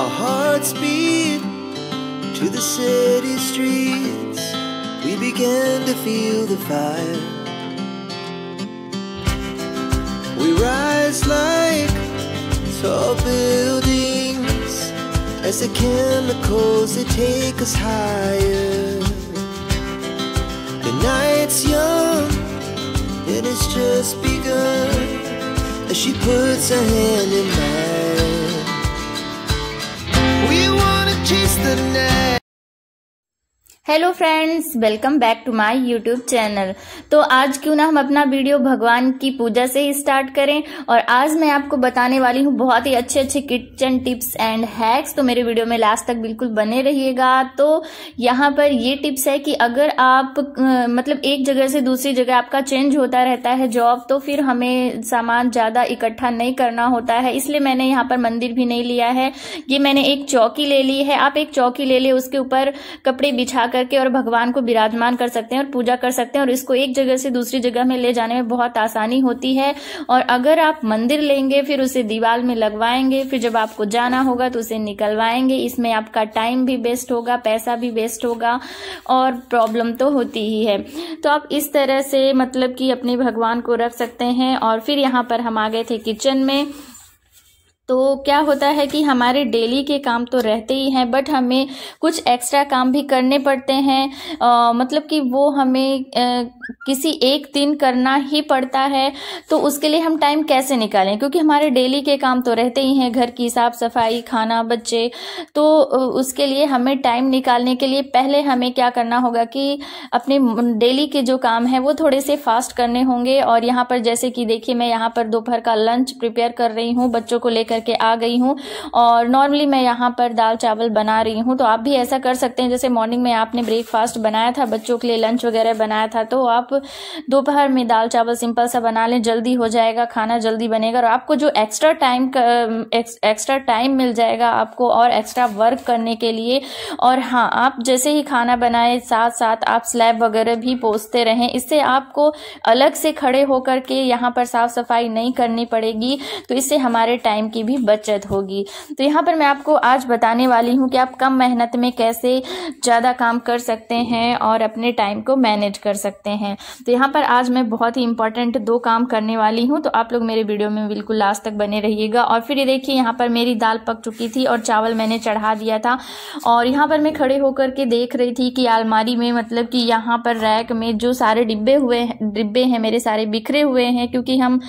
Our hearts beat to the city streets. We began to feel the fire. We rise like tall buildings as the chemicals they take us higher. The night's young and it's just begun as she puts her hand in mine. Hello friends welcome back to my YouTube channel तो आज क्यों ना हम अपना video भगवान की पूजा से ही start करें और आज मैं आपको बताने वाली हूँ बहुत ही अच्छे अच्छे किचन टिप्स एंड हैक्स तो मेरे वीडियो में लास्ट तक बिल्कुल बने रहिएगा तो यहाँ पर ये टिप्स है कि अगर आप मतलब एक जगह से दूसरी जगह आपका चेंज होता रहता है जॉब तो फिर हमें सामान ज़्यादा इकट्ठा नहीं करना होता है इसलिए मैंने यहाँ पर मंदिर भी नहीं लिया है ये मैंने एक चौकी ले ली है आप एक चौकी ले लें उसके ऊपर कपड़े बिछा करके और भगवान को विराजमान कर सकते हैं और पूजा कर सकते हैं और इसको एक जगह से दूसरी जगह में ले जाने में बहुत आसानी होती है और अगर आप मंदिर लेंगे फिर उसे दीवार में लगवाएंगे फिर जब आपको जाना होगा तो उसे निकलवाएंगे इसमें आपका टाइम भी वेस्ट होगा पैसा भी वेस्ट होगा और प्रॉब्लम तो होती ही है तो आप इस तरह से मतलब कि अपने भगवान को रख सकते हैं और फिर यहाँ पर हम आ गए थे किचन में तो क्या होता है कि हमारे डेली के काम तो रहते ही हैं बट हमें कुछ एक्स्ट्रा काम भी करने पड़ते हैं आ, मतलब कि वो हमें आ, किसी एक दिन करना ही पड़ता है तो उसके लिए हम टाइम कैसे निकालें क्योंकि हमारे डेली के काम तो रहते ही हैं घर की साफ सफाई खाना बच्चे तो उसके लिए हमें टाइम निकालने के लिए पहले हमें क्या करना होगा कि अपने डेली के जो काम है वो थोड़े से फास्ट करने होंगे और यहाँ पर जैसे कि देखिए मैं यहाँ पर दोपहर का लंच प्रिपेयर कर रही हूँ बच्चों को लेकर के आ गई हूँ और नॉर्मली मैं यहाँ पर दाल चावल बना रही हूँ तो आप भी ऐसा कर सकते हैं जैसे मॉर्निंग में आपने ब्रेकफास्ट बनाया था बच्चों के लिए लंच वगैरह बनाया था तो आप आप दोपहर में दाल चावल सिंपल सा बना लें जल्दी हो जाएगा खाना जल्दी बनेगा और आपको जो एक्स्ट्रा टाइम एक्स्ट्रा टाइम मिल जाएगा आपको और एक्स्ट्रा वर्क करने के लिए और हाँ आप जैसे ही खाना बनाए साथ साथ आप स्लैब वगैरह भी पोसते रहें इससे आपको अलग से खड़े होकर के यहाँ पर साफ सफाई नहीं करनी पड़ेगी तो इससे हमारे टाइम की भी बचत होगी तो यहाँ पर मैं आपको आज बताने वाली हूँ कि आप कम मेहनत में कैसे ज़्यादा काम कर सकते हैं और अपने टाइम को मैनेज कर सकते हैं हैं तो यहाँ पर आज मैं बहुत ही इंपॉर्टेंट दो काम करने वाली हूँ तो आप लोग मेरे वीडियो में बिल्कुल लास्ट तक बने रहिएगा और फिर ये देखिए यहाँ पर मेरी दाल पक चुकी थी और चावल मैंने चढ़ा दिया था और यहाँ पर मैं खड़े होकर के देख रही थी कि आलमारी में मतलब कि यहाँ पर रैक में जो सारे डिब्बे हुए डिब्बे हैं मेरे सारे बिखरे हुए हैं क्योंकि हम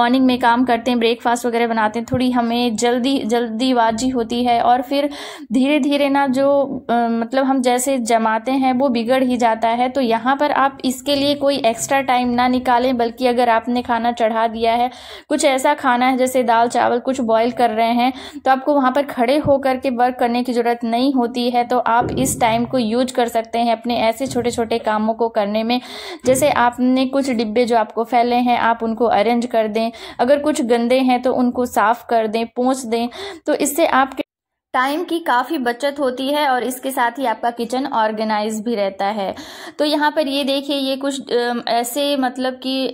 मॉर्निंग में काम करते हैं ब्रेकफास्ट वगैरह बनाते हैं थोड़ी हमें जल्दी जल्दीबाजी होती है और फिर धीरे धीरे ना जो मतलब हम जैसे जमाते हैं वो बिगड़ ही जाता है तो यहाँ पर आप इसके के लिए कोई एक्स्ट्रा टाइम ना निकालें बल्कि अगर आपने खाना चढ़ा दिया है कुछ ऐसा खाना है जैसे दाल चावल कुछ बॉयल कर रहे हैं तो आपको वहाँ पर खड़े होकर के वर्क करने की ज़रूरत नहीं होती है तो आप इस टाइम को यूज कर सकते हैं अपने ऐसे छोटे छोटे कामों को करने में जैसे आपने कुछ डिब्बे जो आपको फैले हैं आप उनको अरेंज कर दें अगर कुछ गंदे हैं तो उनको साफ़ कर दें पोंछ दें तो इससे आपके टाइम की काफ़ी बचत होती है और इसके साथ ही आपका किचन ऑर्गेनाइज भी रहता है तो यहाँ पर ये देखिए ये कुछ ऐसे मतलब कि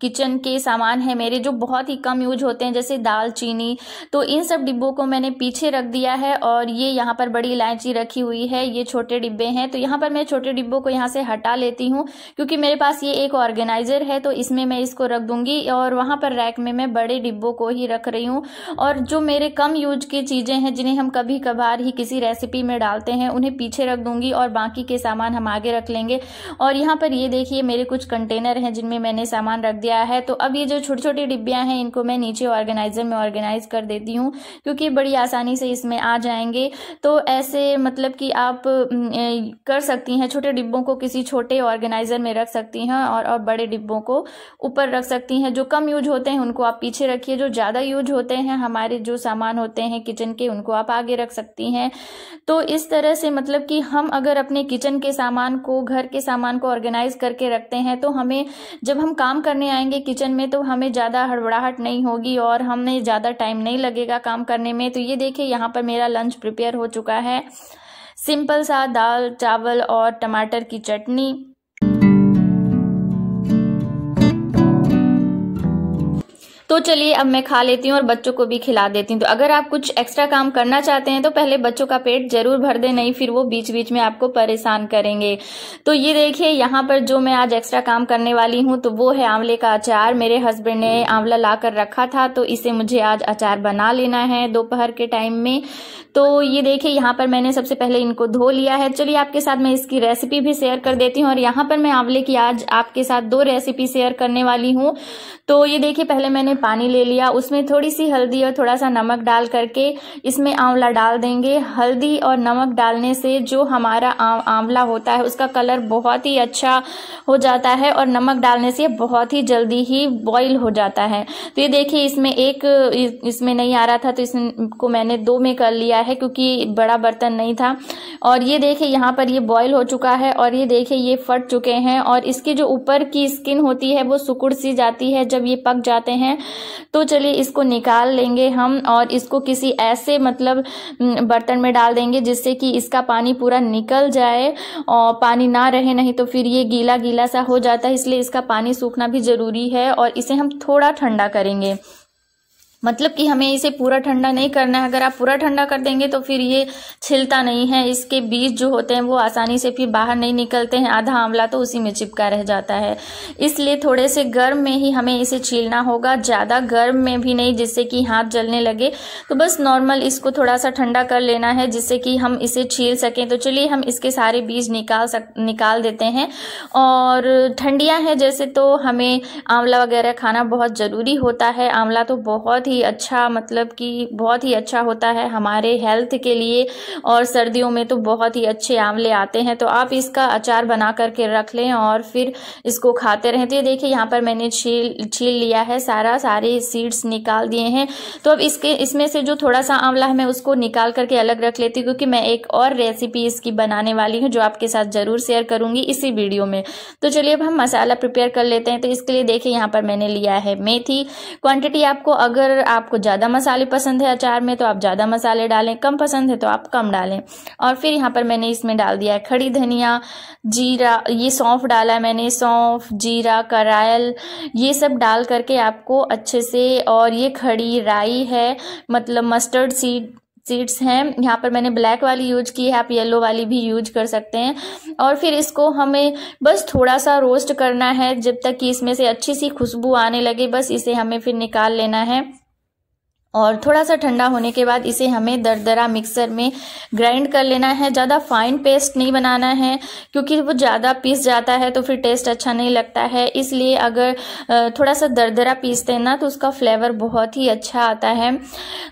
किचन के सामान है मेरे जो बहुत ही कम यूज होते हैं जैसे दाल चीनी तो इन सब डिब्बों को मैंने पीछे रख दिया है और ये यहाँ पर बड़ी इलायची रखी हुई है ये छोटे डिब्बे हैं तो यहाँ पर मैं छोटे डिब्बों को यहाँ से हटा लेती हूँ क्योंकि मेरे पास ये एक ऑर्गेनाइजर है तो इसमें मैं इसको रख दूंगी और वहाँ पर रैक में मैं बड़े डिब्बों को ही रख रही हूँ और जो मेरे कम यूज की चीज़ें हैं जिन्हें जिन्हें हम कभी कभार ही किसी रेसिपी में डालते हैं उन्हें पीछे रख दूंगी और बाकी के सामान हम आगे रख लेंगे और यहाँ पर ये देखिए मेरे कुछ कंटेनर हैं जिनमें मैंने सामान रख दिया है तो अब ये जो छोटी छोटी डिब्बियाँ हैं इनको मैं नीचे ऑर्गेनाइजर में ऑर्गेनाइज कर देती हूँ क्योंकि बड़ी आसानी से इसमें आ जाएंगे तो ऐसे मतलब कि आप कर सकती हैं छोटे डिब्बों को किसी छोटे ऑर्गेनाइजर में रख सकती हैं और, और बड़े डिब्बों को ऊपर रख सकती हैं जो कम यूज होते हैं उनको आप पीछे रखिए जो ज़्यादा यूज होते हैं हमारे जो सामान होते हैं किचन के उनको आप आप आगे रख सकती हैं तो इस तरह से मतलब कि हम अगर अपने किचन के सामान को घर के सामान को ऑर्गेनाइज करके रखते हैं तो हमें जब हम काम करने आएंगे किचन में तो हमें ज़्यादा हड़बड़ाहट नहीं होगी और हमें ज़्यादा टाइम नहीं लगेगा काम करने में तो ये देखिए यहाँ पर मेरा लंच प्रिपेयर हो चुका है सिंपल सा दाल चावल और टमाटर की चटनी तो चलिए अब मैं खा लेती हूँ और बच्चों को भी खिला देती हूँ तो अगर आप कुछ एक्स्ट्रा काम करना चाहते हैं तो पहले बच्चों का पेट जरूर भर दे नहीं फिर वो बीच बीच में आपको परेशान करेंगे तो ये देखिए यहाँ पर जो मैं आज एक्स्ट्रा काम करने वाली हूँ तो वो है आंवले का अचार मेरे हस्बैंड ने आंवला ला रखा था तो इसे मुझे आज अचार बना लेना है दोपहर के टाइम में तो ये देखिए यहाँ पर मैंने सबसे पहले इनको धो लिया है चलिए आपके साथ मैं इसकी रेसिपी भी शेयर कर देती हूँ और यहाँ पर मैं आंवले की आज आपके साथ दो रेसिपी शेयर करने वाली हूँ तो ये देखिए पहले मैंने पानी ले लिया उसमें थोड़ी सी हल्दी और थोड़ा सा नमक डाल करके इसमें आंवला डाल देंगे हल्दी और नमक डालने से जो हमारा आंवला होता है उसका कलर बहुत ही अच्छा हो जाता है और नमक डालने से बहुत ही जल्दी ही बॉईल हो जाता है तो ये देखिए इसमें एक इसमें नहीं आ रहा था तो इसको मैंने दो में कर लिया है क्योंकि बड़ा बर्तन नहीं था और ये देखिए यहाँ पर ये बॉईल हो चुका है और ये देखिए ये फट चुके हैं और इसकी जो ऊपर की स्किन होती है वो सुकुड़ सी जाती है जब ये पक जाते हैं तो चलिए इसको निकाल लेंगे हम और इसको किसी ऐसे मतलब बर्तन में डाल देंगे जिससे कि इसका पानी पूरा निकल जाए और पानी ना रहे नहीं तो फिर ये गीला गीला सा हो जाता है इसलिए इसका पानी सूखना भी ज़रूरी है और इसे हम थोड़ा ठंडा करेंगे मतलब कि हमें इसे पूरा ठंडा नहीं करना है अगर आप पूरा ठंडा कर देंगे तो फिर ये छिलता नहीं है इसके बीज जो होते हैं वो आसानी से फिर बाहर नहीं निकलते हैं आधा आंवला तो उसी में चिपका रह जाता है इसलिए थोड़े से गर्म में ही हमें इसे छीलना होगा ज़्यादा गर्म में भी नहीं जिससे कि हाथ जलने लगे तो बस नॉर्मल इसको थोड़ा सा ठंडा कर लेना है जिससे कि हम इसे छील सकें तो चलिए हम इसके सारे बीज निकाल सक निकाल देते हैं और ठंडियाँ हैं जैसे तो हमें आंवला वगैरह खाना बहुत ज़रूरी होता है आंवला तो बहुत ही ही अच्छा मतलब कि बहुत ही अच्छा होता है हमारे हेल्थ के लिए और सर्दियों में तो बहुत ही अच्छे आंवले आते हैं तो आप इसका अचार बना करके रख लें और फिर इसको खाते रहें तो ये देखिए यहाँ पर मैंने छील छील लिया है सारा सारे सीड्स निकाल दिए हैं तो अब इसके इसमें से जो थोड़ा सा आंवला है मैं उसको निकाल करके अलग रख लेती हूँ क्योंकि मैं एक और रेसिपी इसकी बनाने वाली हूँ जो आपके साथ ज़रूर शेयर करूंगी इसी वीडियो में तो चलिए अब हम मसाला प्रिपेयर कर लेते हैं तो इसके लिए देखिए यहाँ पर मैंने लिया है मेथी क्वांटिटी आपको अगर आपको ज़्यादा मसाले पसंद है अचार में तो आप ज़्यादा मसाले डालें कम पसंद है तो आप कम डालें और फिर यहाँ पर मैंने इसमें डाल दिया है खड़ी धनिया जीरा ये सौंफ डाला है मैंने सौंफ जीरा करायल ये सब डाल करके आपको अच्छे से और ये खड़ी राई है मतलब मस्टर्ड सीड सीड्स हैं यहाँ पर मैंने ब्लैक वाली यूज की है आप येलो वाली भी यूज कर सकते हैं और फिर इसको हमें बस थोड़ा सा रोस्ट करना है जब तक कि इसमें से अच्छी सी खुशबू आने लगे बस इसे हमें फिर निकाल लेना है और थोड़ा सा ठंडा होने के बाद इसे हमें दरदरा मिक्सर में ग्राइंड कर लेना है ज़्यादा फाइन पेस्ट नहीं बनाना है क्योंकि वो ज़्यादा पीस जाता है तो फिर टेस्ट अच्छा नहीं लगता है इसलिए अगर थोड़ा सा दरदरा पीसते हैं ना तो उसका फ्लेवर बहुत ही अच्छा आता है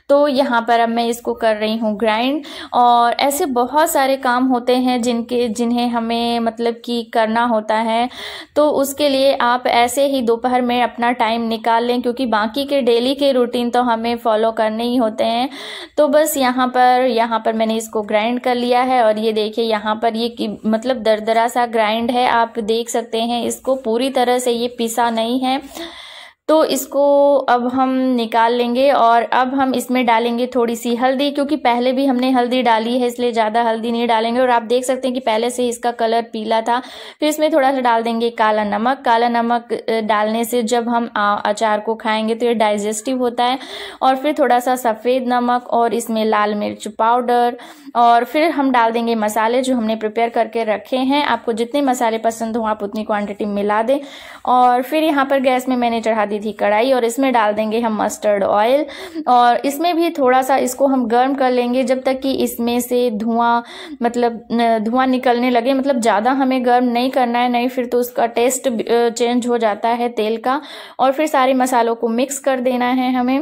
तो यहाँ पर अब मैं इसको कर रही हूँ ग्राइंड और ऐसे बहुत सारे काम होते हैं जिनके जिन्हें हमें मतलब कि करना होता है तो उसके लिए आप ऐसे ही दोपहर में अपना टाइम निकाल लें क्योंकि बाकी के डेली के रूटीन तो हमें फॉलो करने ही होते हैं तो बस यहाँ पर यहाँ पर मैंने इसको ग्राइंड कर लिया है और ये देखिए यहाँ पर ये मतलब दरदरा सा ग्राइंड है आप देख सकते हैं इसको पूरी तरह से ये पिसा नहीं है तो इसको अब हम निकाल लेंगे और अब हम इसमें डालेंगे थोड़ी सी हल्दी क्योंकि पहले भी हमने हल्दी डाली है इसलिए ज़्यादा हल्दी नहीं डालेंगे और आप देख सकते हैं कि पहले से इसका कलर पीला था फिर इसमें थोड़ा सा डाल देंगे काला नमक काला नमक डालने से जब हम अचार को खाएंगे तो ये डाइजेस्टिव होता है और फिर थोड़ा सा सफ़ेद नमक और इसमें लाल मिर्च पाउडर और फिर हम डाल देंगे मसाले जो हमने प्रिपेयर करके रखे हैं आपको जितने मसाले पसंद हों आप उतनी क्वांटिटी मिला दें और फिर यहाँ पर गैस में मैंने चढ़ा दी ली थी कढ़ाई और इसमें डाल देंगे हम मस्टर्ड ऑयल और इसमें भी थोड़ा सा इसको हम गर्म कर लेंगे जब तक कि इसमें से धुआं मतलब धुआं निकलने लगे मतलब ज़्यादा हमें गर्म नहीं करना है नहीं फिर तो उसका टेस्ट चेंज हो जाता है तेल का और फिर सारे मसालों को मिक्स कर देना है हमें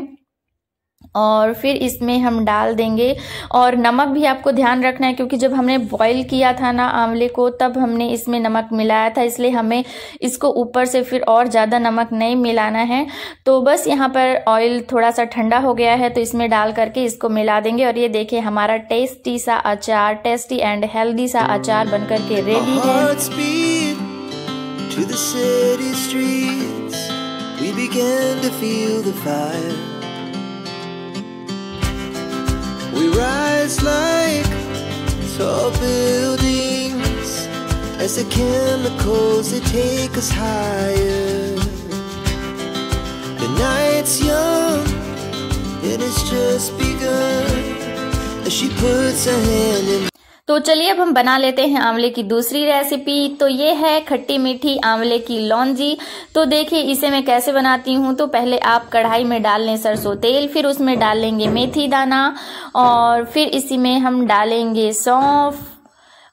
और फिर इसमें हम डाल देंगे और नमक भी आपको ध्यान रखना है क्योंकि जब हमने बॉईल किया था ना आंवले को तब हमने इसमें नमक मिलाया था इसलिए हमें इसको ऊपर से फिर और ज़्यादा नमक नहीं मिलाना है तो बस यहाँ पर ऑयल थोड़ा सा ठंडा हो गया है तो इसमें डाल करके इसको मिला देंगे और ये देखिए हमारा टेस्टी सा अचार टेस्टी एंड हेल्दी सा अचार बन करके रेडी है We began to feel the fire We rise like tall buildings as the chemicals they take us higher. The night's young and it's just begun as she puts her hand in. तो चलिए अब हम बना लेते हैं आंवले की दूसरी रेसिपी तो ये है खट्टी मीठी आंवले की लौंजी तो देखिए इसे मैं कैसे बनाती हूँ तो पहले आप कढ़ाई में डाल लें सरसों तेल फिर उसमें डालेंगे मेथी दाना और फिर इसी में हम डालेंगे सौंफ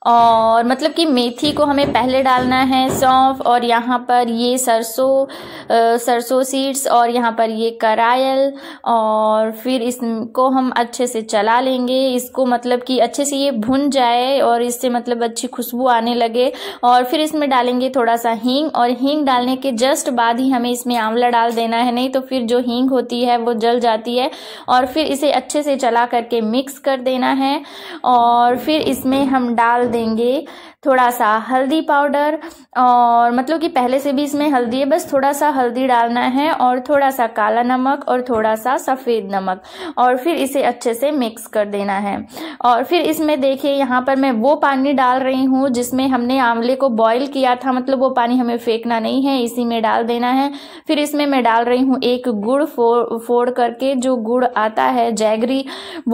और मतलब कि मेथी को हमें पहले डालना है सौंफ और यहाँ पर ये सरसों सरसों सीड्स और यहाँ पर ये करायल और फिर इसको हम अच्छे से चला लेंगे इसको मतलब कि अच्छे से ये भुन जाए और इससे मतलब अच्छी खुशबू आने लगे और फिर इसमें डालेंगे थोड़ा सा हींग और हींग डालने के जस्ट बाद ही हमें इसमें आंवला डाल देना है नहीं तो फिर जो हींग होती है वो जल जाती है और फिर इसे अच्छे से चला करके मिक्स कर देना है और फिर इसमें हम डाल देंगे थोड़ा सा हल्दी पाउडर और मतलब कि पहले से भी इसमें हल्दी है बस थोड़ा सा हल्दी डालना है और थोड़ा सा काला नमक और थोड़ा सा सफ़ेद नमक और फिर इसे अच्छे से मिक्स कर देना है और फिर इसमें देखिए यहाँ पर मैं वो पानी डाल रही हूँ जिसमें हमने आंवले को बॉईल किया था मतलब वो पानी हमें फेंकना नहीं है इसी में डाल देना है फिर इसमें मैं डाल रही हूँ एक गुड़ फोड़ फोड़ करके जो गुड़ आता है जैगरी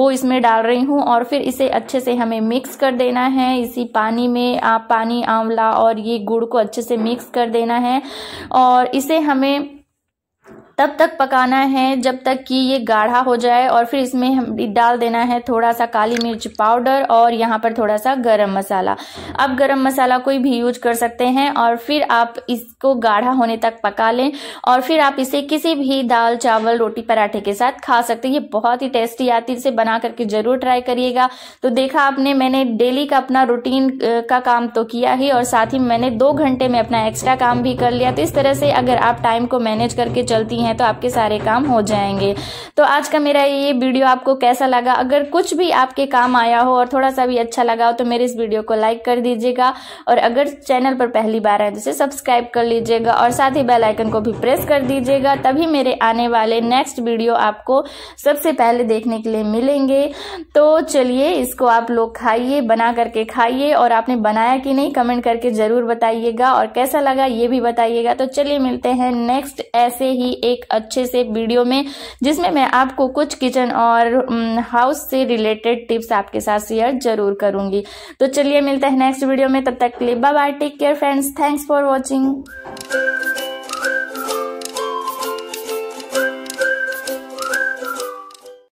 वो इसमें डाल रही हूँ और फिर इसे अच्छे से हमें मिक्स कर देना है इस इसी पानी में आप पानी आंवला और ये गुड़ को अच्छे से मिक्स कर देना है और इसे हमें तब तक पकाना है जब तक कि ये गाढ़ा हो जाए और फिर इसमें हम डाल देना है थोड़ा सा काली मिर्च पाउडर और यहाँ पर थोड़ा सा गरम मसाला अब गरम मसाला कोई भी यूज कर सकते हैं और फिर आप इसको गाढ़ा होने तक पका लें और फिर आप इसे किसी भी दाल चावल रोटी पराठे के साथ खा सकते हैं ये बहुत ही टेस्टी आती है इसे बना करके ज़रूर ट्राई करिएगा तो देखा आपने मैंने डेली का अपना रूटीन का काम तो किया ही और साथ ही मैंने दो घंटे में अपना एक्स्ट्रा काम भी कर लिया तो इस तरह से अगर आप टाइम को मैनेज करके चलती लेती हैं तो आपके सारे काम हो जाएंगे तो आज का मेरा ये वीडियो आपको कैसा लगा अगर कुछ भी आपके काम आया हो और थोड़ा सा भी अच्छा लगा हो तो मेरे इस वीडियो को लाइक कर दीजिएगा और अगर चैनल पर पहली बार है तो इसे सब्सक्राइब कर लीजिएगा और साथ ही बेल आइकन को भी प्रेस कर दीजिएगा तभी मेरे आने वाले नेक्स्ट वीडियो आपको सबसे पहले देखने के लिए मिलेंगे तो चलिए इसको आप लोग खाइए बना करके खाइए और आपने बनाया कि नहीं कमेंट करके ज़रूर बताइएगा और कैसा लगा ये भी बताइएगा तो चलिए मिलते हैं नेक्स्ट ऐसे ही एक एक अच्छे से वीडियो में जिसमें मैं आपको कुछ किचन और हाउस से रिलेटेड टिप्स आपके साथ शेयर जरूर करूंगी तो चलिए मिलते हैं नेक्स्ट वीडियो में तब तक के लिए bye take care friends thanks for watching